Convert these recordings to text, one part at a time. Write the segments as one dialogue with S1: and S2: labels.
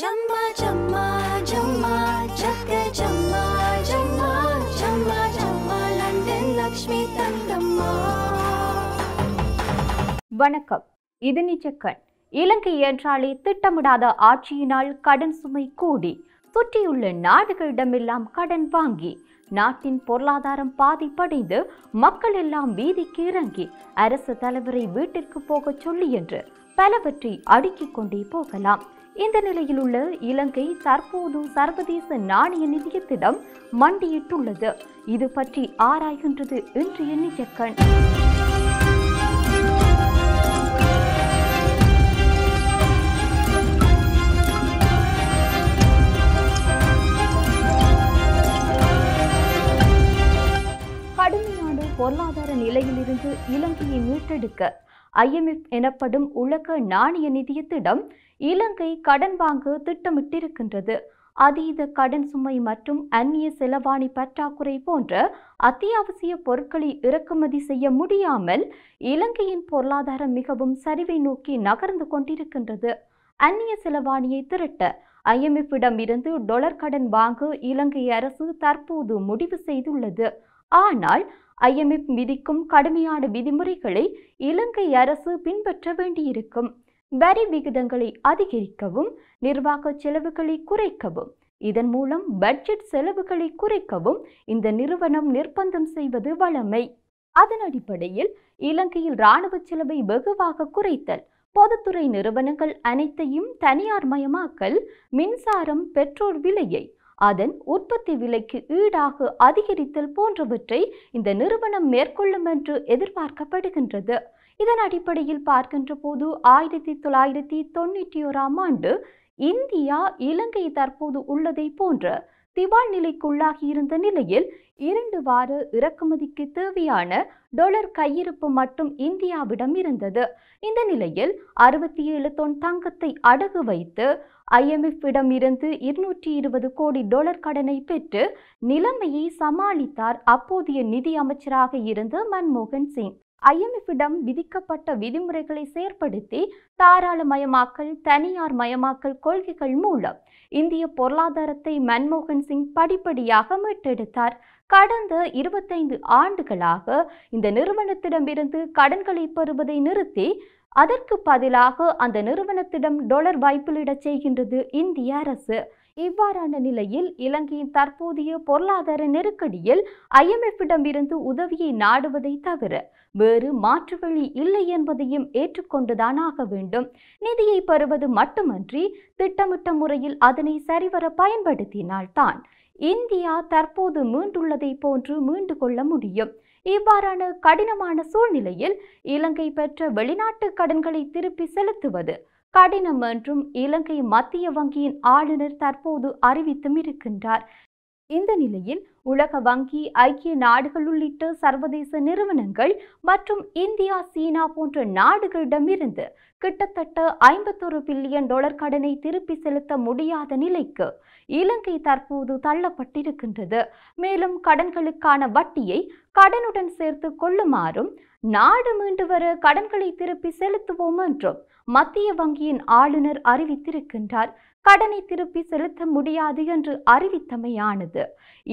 S1: ஜம்மா ஜம்மா ஜம்மா ஜக்க ஜம்மா ஜம்மா ஜம்மா லண்டன் லக்ஷ்மி தங்கம்மா வணக்கம் இது நிஜக்கன் இலங்கை என்றாலே திட்டமிடாத ஆட்சியினால் கடன் சுமை கூடி சுற்றியுள்ள நாடுகளிடமெல்லாம் கடன் வாங்கி நாட்டின் பொருளாதாரம் பாதிப்படைந்து மக்கள் எல்லாம் வீதிக்கு இறங்கி அரசு தலைவரை வீட்டிற்கு போகச் சொல்லி என்று பலவற்றை அடுக்கிக் கொண்டே போகலாம் இந்த நிலையில் உள்ள இலங்கை தற்போது சர்வதேச நாணய நிதியத்திடம் மண்டியிட்டுள்ளது இது பற்றி ஆராய்கின்றது இன்றைய நிஜக்கண் பொருளாதார நிலையிலிருந்து இலங்கையை மீட்டெடுக்க ஐஎம்எஃப் எனப்படும் உலக நாணய நிதியத்திடம் இலங்கை கடன் வாங்க திட்டமிட்டிருக்கின்றது அதீத கடன் சுமை மற்றும் அந்நிய செலவாணி பற்றாக்குறை போன்ற அத்தியாவசிய பொருட்களை இறக்குமதி செய்ய முடியாமல் இலங்கையின் பொருளாதாரம் மிகவும் சரிவை நோக்கி நகர்ந்து கொண்டிருக்கின்றது அந்நிய செலவாணியை திரட்ட ஐஎம்எஃபிடம் இருந்து டொலர் கடன் வாங்க இலங்கை அரசு தற்போது முடிவு செய்துள்ளது ஆனால் ஐஎம்எஃப் விதிக்கும் கடுமையான விதிமுறைகளை இலங்கை அரசு பின்பற்ற வேண்டியிருக்கும் வரி விகிதங்களை அதிகரிக்கவும் நிர்வாக செலவுகளை குறைக்கவும் இதன் மூலம் பட்ஜெட் செலவுகளை குறைக்கவும் இந்த நிறுவனம் நிர்பந்தம் செய்வது வழமை அதன் அடிப்படையில் இலங்கையில் இராணுவ செலவை வெகுவாக குறைத்தல் பொதுத்துறை நிறுவனங்கள் அனைத்தையும் தனியார் மயமாக்கல் மின்சாரம் பெட்ரோல் விலையை அதன் உற்பத்தி விலைக்கு ஈடாக அதிகரித்தல் போன்றவற்றை இந்த நிறுவனம் மேற்கொள்ளும் என்று எதிர்பார்க்கப்படுகின்றது இதன் அடிப்படையில் பார்க்கின்ற போது ஆயிரத்தி தொள்ளாயிரத்தி தொண்ணூற்றி ஓராம் ஆண்டு இந்தியா இலங்கை தற்போது உள்ளதை போன்ற திவால் நிலைக்குள்ளாகியிருந்த நிலையில் இரண்டு வார இறக்குமதிக்கு தேவையான டொலர் கையிருப்பு மட்டும் இந்தியாவிடம் இருந்தது இந்த நிலையில் அறுபத்தி ஏழு தொன் தங்கத்தை அடகு வைத்து ஐஎம்எஃப்பிடம் இருந்து இருநூற்றி இருபது கோடி டொலர் கடனை பெற்று நிலைமையை சமாளித்தார் அப்போதைய நிதி அமைச்சராக இருந்த மன்மோகன் சிங் ஐஎம்எஃபிடம் விதிக்கப்பட்ட விதிமுறைகளை செயற்படுத்தி தாராளமயமாக்கல் தனியார் மயமாக்கல் கொள்கைகள் மூலம் இந்திய பொருளாதாரத்தை மன்மோகன் சிங் படிப்படியாக மீட்டெடுத்தார் கடந்த இருபத்தைந்து ஆண்டுகளாக இந்த நிறுவனத்திடமிருந்து கடன்களை பெறுவதை நிறுத்தி அதற்கு பதிலாக அந்த நிறுவனத்திடம் டொலர் வைப்பிலிடச் செய்கின்றது இந்திய அரசு இவ்வாறான நிலையில் இலங்கையின் தற்போதைய பொருளாதார நெருக்கடியில் ஐஎம்எஃபிடமிருந்து உதவியை நாடுவதை தவிர வேறு மாற்று வழி இல்லை என்பதையும் ஏற்றுக்கொண்டுதான் ஆக வேண்டும் நிதியை பெறுவது மட்டுமன்றி திட்டமிட்ட முறையில் அதனை சரிவர பயன்படுத்தினால்தான் இந்தியா தற்போது மீண்டுள்ளதை போன்று மீண்டு கொள்ள முடியும் இவ்வாறான கடினமான சூழ்நிலையில் இலங்கை பெற்ற வெளிநாட்டு கடன்களை திருப்பி செலுத்துவது கடினம் என்றும் இலங்கை மத்திய வங்கியின் ஆளுநர் தற்போது அறிவித்தும் இருக்கின்றார் இந்த நிலையில் உலக வங்கி ஐக்கிய நாடுகள் உள்ளிட்ட சர்வதேச நிறுவனங்கள் மற்றும் இந்தியா சீனா போன்ற நாடுகளிடமிருந்து கிட்டத்தட்ட ஐம்பத்தொரு பில்லியன் டாலர் கடனை திருப்பி செலுத்த முடியாத நிலைக்கு இலங்கை தற்போது தள்ளப்பட்டிருக்கின்றது மேலும் கடன்களுக்கான வட்டியை கடனுடன் சேர்த்து கொள்ளுமாறும் நாடு மீண்டு வர கடன்களை திருப்பி செலுத்துவோம் என்றும் மத்திய வங்கியின் ஆளுநர் அறிவித்திருக்கின்றார் கடனை திருப்பி செலுத்த முடியாது என்று அறிவித்தமையானது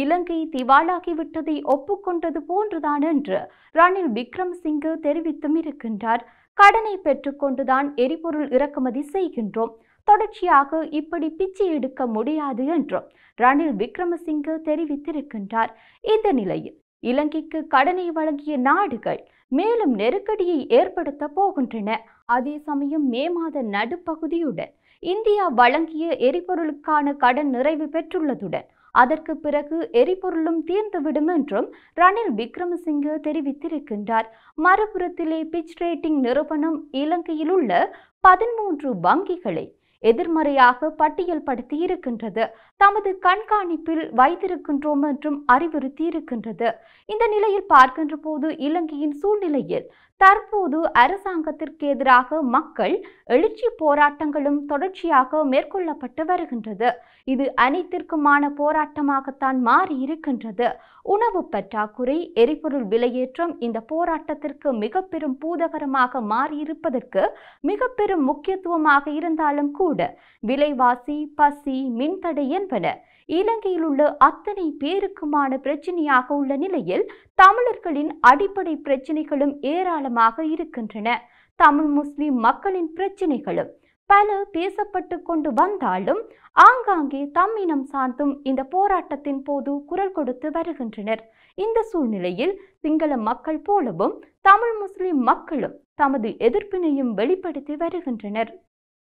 S1: இலங்கை திவாலாகிவிட்டதை ஒப்புக்கொண்டது போன்றுதான் என்று ரணில் விக்ரம்சிங்கு தெரிவித்தும் இருக்கின்றார் கடனை பெற்றுக்கொண்டுதான் எரிபொருள் இறக்குமதி செய்கின்றோம் தொடர்ச்சியாக இப்படி பிச்சை எடுக்க முடியாது என்றும் ரணில் விக்ரமசிங்கு தெரிவித்திருக்கின்றார் இந்த நிலையில் இலங்கைக்கு கடனை வழங்கிய நாடுகள் மேலும் நெருக்கடியை ஏற்படுத்த போகின்றன அதே சமயம் மே மாத நடுப்பகுதியுடன் இந்தியா வழங்கிய எரிபொருளுக்கான கடன் நிறைவு பெற்றுள்ளதுடன் அதற்கு பிறகு எரிபொருளும் தீர்ந்துவிடும் என்றும் ரணில் விக்ரமசிங்கே தெரிவித்திருக்கின்றார் மறுபுறத்திலே பிச் ரேட்டிங் நிறுவனம் இலங்கையில் உள்ள பதிமூன்று வங்கிகளை எதிர்மறையாக படுத்தி இருக்கின்றது தமது கண்காணிப்பில் வைத்திருக்கின்றோம் என்றும் அறிவுறுத்தி இருக்கின்றது இந்த நிலையில் பார்க்கின்ற போது இலங்கையின் சூழ்நிலையில் தற்போது அரசாங்கத்திற்கு எதிராக மக்கள் எழுச்சி போராட்டங்களும் தொடர்ச்சியாக மேற்கொள்ளப்பட்டு வருகின்றது இது அனைத்திற்குமான போராட்டமாகத்தான் மாறி இருக்கின்றது உணவு பற்றாக்குறை எரிபொருள் விலையேற்றம் இந்த போராட்டத்திற்கு மிக பெரும் பூதகரமாக மாறியிருப்பதற்கு மிக பெரும் முக்கியத்துவமாக இருந்தாலும் கூட விலைவாசி பசி மின்தடை என்பன இலங்கையில் உள்ள அத்தனை பேருக்குமான பிரச்சனையாக உள்ள நிலையில் தமிழர்களின் அடிப்படை பிரச்சனைகளும் ஏராளமாக இருக்கின்றன தமிழ் முஸ்லிம் மக்களின் பிரச்சனைகளும் பல பேசப்பட்டு கொண்டு வந்தாலும் ஆங்காங்கே தம்மினம் சார்ந்தும் இந்த போராட்டத்தின் போது குரல் கொடுத்து வருகின்றனர் இந்த சூழ்நிலையில் சிங்கள மக்கள் போலவும் தமிழ் முஸ்லிம் மக்களும் தமது எதிர்ப்பினையும் வெளிப்படுத்தி வருகின்றனர்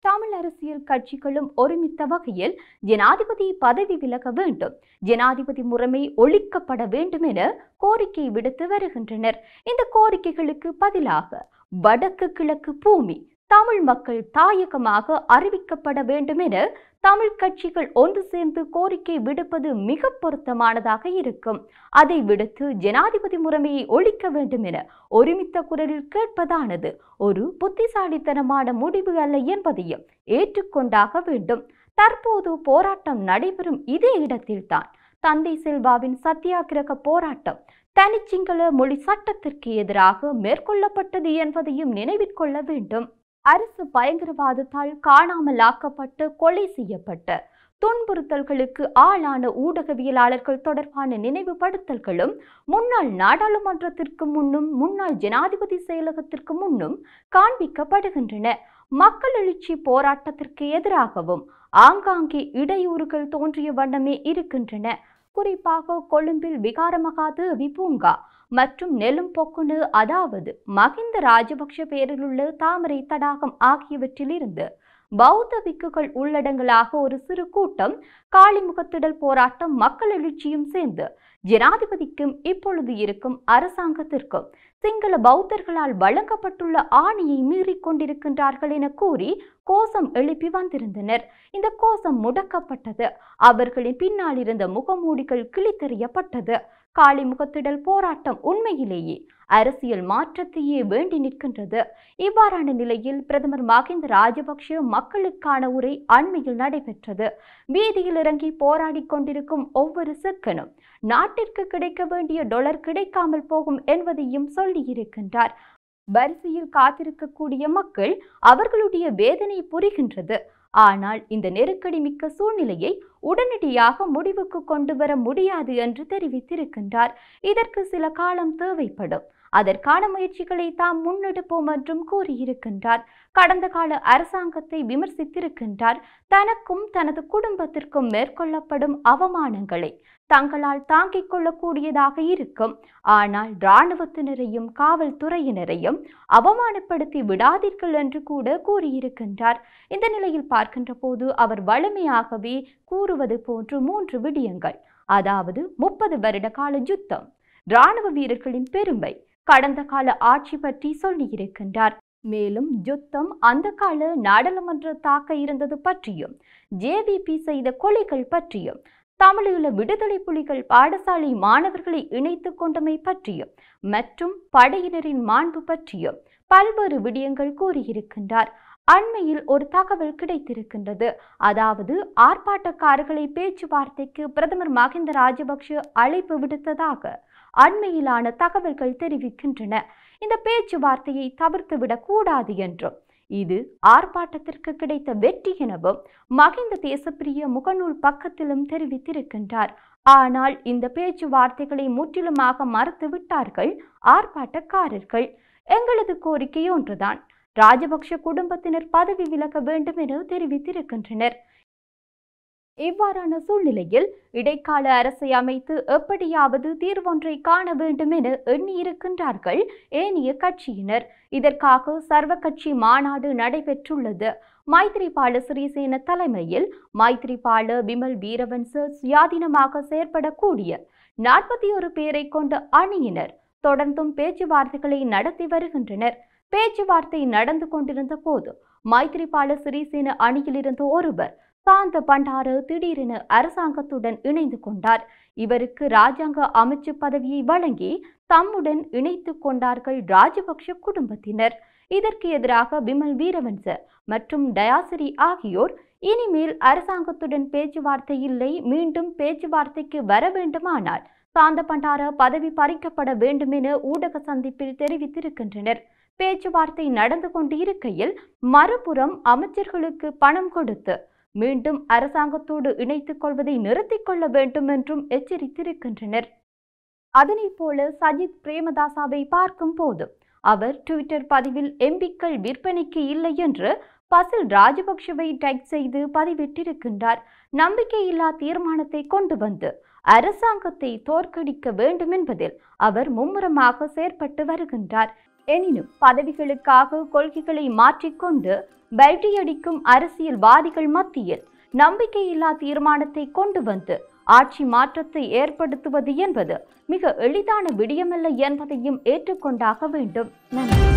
S1: தமிழ் அரசியல் கட்சிகளும் ஒருமித்த வகையில் ஜனாதிபதி பதவி விலக வேண்டும் ஜனாதிபதி முறைமை ஒழிக்கப்பட வேண்டும் என கோரிக்கை விடுத்து வருகின்றனர் இந்த கோரிக்கைகளுக்கு பதிலாக வடக்கு கிழக்கு பூமி தமிழ் மக்கள் தாயகமாக அறிவிக்கப்பட வேண்டும் என தமிழ் கட்சிகள் ஒன்று சேர்ந்து கோரிக்கை விடுப்பது மிக பொருத்தமானதாக இருக்கும் அதை விடுத்து ஜனாதிபதி முறைமையை ஒழிக்க வேண்டும் என ஒருமித்த குரலில் கேட்பதானது ஒரு புத்திசாலித்தனமான முடிவு அல்ல என்பதையும் ஏற்றுக்கொண்டாக வேண்டும் தற்போது போராட்டம் நடைபெறும் இதே இடத்தில்தான் தந்தை செல்வாவின் சத்தியாகிரக போராட்டம் தனிச்சிங்கள மொழி சட்டத்திற்கு எதிராக மேற்கொள்ளப்பட்டது என்பதையும் நினைவிற்கொள்ள வேண்டும் அரசு பயங்கரவாதத்தால் காணாமல் ஆக்கப்பட்டு கொலை செய்யப்பட்டு துன்புறுத்தல்களுக்கு ஆளான ஊடகவியலாளர்கள் தொடர்பான நினைவுபடுத்தல்களும் முன்னாள் நாடாளுமன்றத்திற்கு முன்னும் முன்னாள் ஜனாதிபதி செயலகத்திற்கு முன்னும் காண்பிக்கப்படுகின்றன மக்கள் எழுச்சி போராட்டத்திற்கு எதிராகவும் ஆங்காங்கே இடையூறுகள் தோன்றிய வண்ணமே இருக்கின்றன குறிப்பாக கொழும்பில் விகாரமகாது விபூங்கா மற்றும் நெலும் பொக்குனு அதாவது மகிந்த ராஜபக்ஷ உள்ள தாமரை தடாகம் ஆகியவற்றிலிருந்து பௌத்த விக்குகள் உள்ளடங்களாக ஒரு சிறு கூட்டம் காளிமுகத்திடல் போராட்டம் மக்கள் எழுச்சியும் சேர்ந்து ஜனாதிபதிக்கும் இப்பொழுது இருக்கும் அரசாங்கத்திற்கும் சிங்கள பௌத்தர்களால் வழங்கப்பட்டுள்ள ஆணையை மீறிக் கொண்டிருக்கின்றார்கள் என கூறி கோஷம் எழுப்பி வந்திருந்தனர் இந்த கோஷம் முடக்கப்பட்டது அவர்களின் பின்னால் இருந்த முகமூடிகள் கிளித்தறியப்பட்டது காளி முகத்திடல் போராட்டம் உண்மையிலேயே அரசியல் மாற்றத்தையே வேண்டி நிற்கின்றது இவ்வாறான நிலையில் பிரதமர் மகிந்த ராஜபக்ஷ மக்களுக்கான உரை அண்மையில் நடைபெற்றது வீதியில் இறங்கி போராடி கொண்டிருக்கும் ஒவ்வொரு சிக்கனும் நாட்டிற்கு கிடைக்க வேண்டிய டொலர் கிடைக்காமல் போகும் என்பதையும் சொல்லியிருக்கின்றார் வரிசையில் காத்திருக்கக்கூடிய மக்கள் அவர்களுடைய வேதனை புரிகின்றது ஆனால் இந்த நெருக்கடி மிக்க சூழ்நிலையை உடனடியாக முடிவுக்கு கொண்டு வர முடியாது என்று தெரிவித்திருக்கின்றார் இதற்கு சில காலம் தேவைப்படும் அதற்கான முயற்சிகளை தாம் முன்னெடுப்போம் என்றும் கூறியிருக்கின்றார் கடந்த கால அரசாங்கத்தை விமர்சித்திருக்கின்றார் தனக்கும் தனது குடும்பத்திற்கும் மேற்கொள்ளப்படும் அவமானங்களை தங்களால் தாங்கிக் கொள்ளக்கூடியதாக இருக்கும் ஆனால் இராணுவத்தினரையும் காவல்துறையினரையும் அவமானப்படுத்தி விடாதீர்கள் என்று கூட கூறியிருக்கின்றார் இந்த நிலையில் பார்க்கின்ற போது அவர் வலிமையாகவே கூறி கூறுவது போன்று மூன்று விடியங்கள் அதாவது முப்பது வருட கால யுத்தம் இராணுவ வீரர்களின் பெருமை கடந்த கால ஆட்சி பற்றி சொல்லியிருக்கின்றார் மேலும் யுத்தம் அந்த கால நாடாளுமன்ற தாக்க இருந்தது பற்றியும் ஜேவிபி செய்த கொலைகள் பற்றியும் தமிழீழ விடுதலை புலிகள் பாடசாலை மாணவர்களை இணைத்து கொண்டமை பற்றியும் மற்றும் படையினரின் மாண்பு பற்றியும் பல்வேறு விடயங்கள் கூறியிருக்கின்றார் அண்மையில் ஒரு தகவல் கிடைத்திருக்கின்றது அதாவது ஆர்ப்பாட்டக்காரர்களை பேச்சுவார்த்தைக்கு பிரதமர் மஹிந்த ராஜபக்ஷ அழைப்பு விடுத்ததாக அண்மையிலான தகவல்கள் தெரிவிக்கின்றன இந்த பேச்சுவார்த்தையை தவிர்த்துவிடக் கூடாது என்றும் இது ஆர்ப்பாட்டத்திற்கு கிடைத்த வெற்றி எனவும் மகிந்த தேசப்பிரிய முகநூல் பக்கத்திலும் தெரிவித்திருக்கின்றார் ஆனால் இந்த பேச்சுவார்த்தைகளை முற்றிலுமாக மறுத்து விட்டார்கள் ஆர்ப்பாட்டக்காரர்கள் எங்களது கோரிக்கை ஒன்றுதான் ராஜபக்ஷ குடும்பத்தினர் பதவி விலக வேண்டும் என தெரிவித்திருக்கின்றனர் இவ்வாறான சூழ்நிலையில் இடைக்கால அரசை அமைத்து எப்படியாவது தீர்வொன்றை காண வேண்டும் என எண்ணியிருக்கின்றார்கள் ஏனைய கட்சியினர் இதற்காக சர்வ கட்சி மாநாடு நடைபெற்றுள்ளது மைத்ரிபால சிறிசேன தலைமையில் மைத்ரிபால விமல் வீரவன்ச சுயாதீனமாக செயற்படக்கூடிய நாற்பத்தி ஒரு பேரை கொண்ட அணியினர் தொடர்ந்தும் பேச்சுவார்த்தைகளை நடத்தி வருகின்றனர் பேச்சுவார்த்தை நடந்து கொண்டிருந்த போது மைத்திரிபால சிறிசேன அணியிலிருந்து ஒருவர் சாந்த பண்டார திடீரென அரசாங்கத்துடன் இணைந்து கொண்டார் இவருக்கு ராஜாங்க அமைச்சு பதவியை வழங்கி தம்முடன் இணைத்து கொண்டார்கள் ராஜபக்ஷ குடும்பத்தினர் இதற்கு எதிராக விமல் வீரவன்ச மற்றும் டயாசிரி ஆகியோர் இனிமேல் அரசாங்கத்துடன் பேச்சுவார்த்தை இல்லை மீண்டும் பேச்சுவார்த்தைக்கு வர வேண்டுமானால் சாந்த பண்டார பதவி பறிக்கப்பட வேண்டும் என ஊடக சந்திப்பில் தெரிவித்திருக்கின்றனர் பேச்சுவார்த்தை நடந்து கொண்டிருக்கையில் மறுபுறம் அமைச்சர்களுக்கு பணம் கொடுத்து மீண்டும் அரசாங்கத்தோடு இணைத்துக் கொள்வதை நிறுத்திக் கொள்ள வேண்டும் என்றும் எச்சரித்திருக்கின்றனர் அதனைப் போல சஜித் பிரேமதாசாவை பார்க்கும் போது அவர் ட்விட்டர் பதிவில் எம்பிக்கள் விற்பனைக்கு இல்லை என்று பசில் ராஜபக்ஷவை டைப் செய்து பதிவிட்டிருக்கின்றார் நம்பிக்கையில்லா தீர்மானத்தை கொண்டு வந்து அரசாங்கத்தை தோற்கடிக்க வேண்டும் என்பதில் அவர் மும்முரமாக செயற்பட்டு வருகின்றார் எனினும் பதவிகளுக்காக கொள்கைகளை மாற்றிக்கொண்டு பல்டியடிக்கும் அரசியல்வாதிகள் மத்தியில் நம்பிக்கையில்லா தீர்மானத்தை கொண்டு வந்து ஆட்சி மாற்றத்தை ஏற்படுத்துவது என்பது மிக எளிதான விடியமல்ல என்பதையும் ஏற்றுக்கொண்டாக வேண்டும் நன்றி